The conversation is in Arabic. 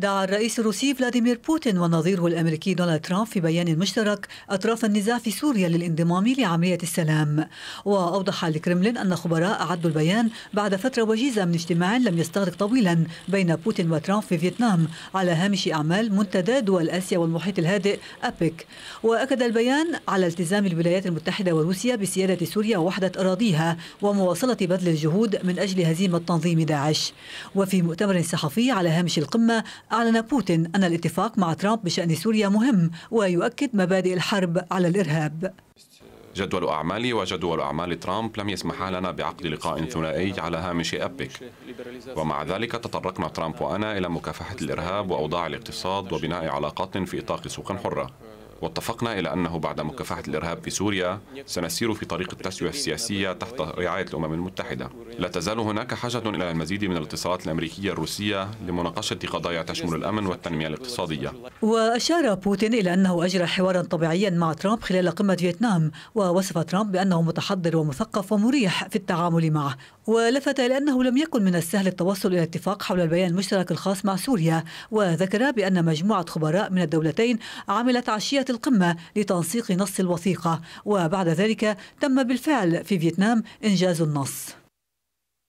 دعا الرئيس الروسي فلاديمير بوتين ونظيره الامريكي دونالد ترامب في بيان مشترك اطراف النزاع في سوريا للانضمام لعمليه السلام، واوضح الكرملين ان خبراء اعدوا البيان بعد فتره وجيزه من اجتماع لم يستغرق طويلا بين بوتين وترامب في فيتنام على هامش اعمال منتدى دول اسيا والمحيط الهادئ ابيك، واكد البيان على التزام الولايات المتحده وروسيا بسياده سوريا ووحده اراضيها ومواصله بذل الجهود من اجل هزيمه تنظيم داعش، وفي مؤتمر صحفي على هامش القمه أعلن بوتين أن الاتفاق مع ترامب بشأن سوريا مهم ويؤكد مبادئ الحرب على الإرهاب جدول أعمالي وجدول أعمال ترامب لم يسمحا لنا بعقد لقاء ثنائي على هامش أبك ومع ذلك تطرقنا ترامب وأنا إلى مكافحة الإرهاب وأوضاع الاقتصاد وبناء علاقات في إطاق سوق حرة واتفقنا إلى أنه بعد مكافحة الإرهاب في سوريا سنسير في طريق التسوية السياسية تحت رعاية الأمم المتحدة لا تزال هناك حاجة إلى المزيد من الاتصالات الأمريكية الروسية لمناقشة قضايا تشمل الأمن والتنمية الاقتصادية وأشار بوتين إلى أنه أجرى حوارا طبيعيا مع ترامب خلال قمة فيتنام ووصف ترامب بأنه متحضر ومثقف ومريح في التعامل معه ولفت إلى أنه لم يكن من السهل التوصل إلى اتفاق حول البيان المشترك الخاص مع سوريا وذكر بأن مجموعة خبراء من الدولتين عملت عشية القمة لتنسيق نص الوثيقة وبعد ذلك تم بالفعل في فيتنام إنجاز النص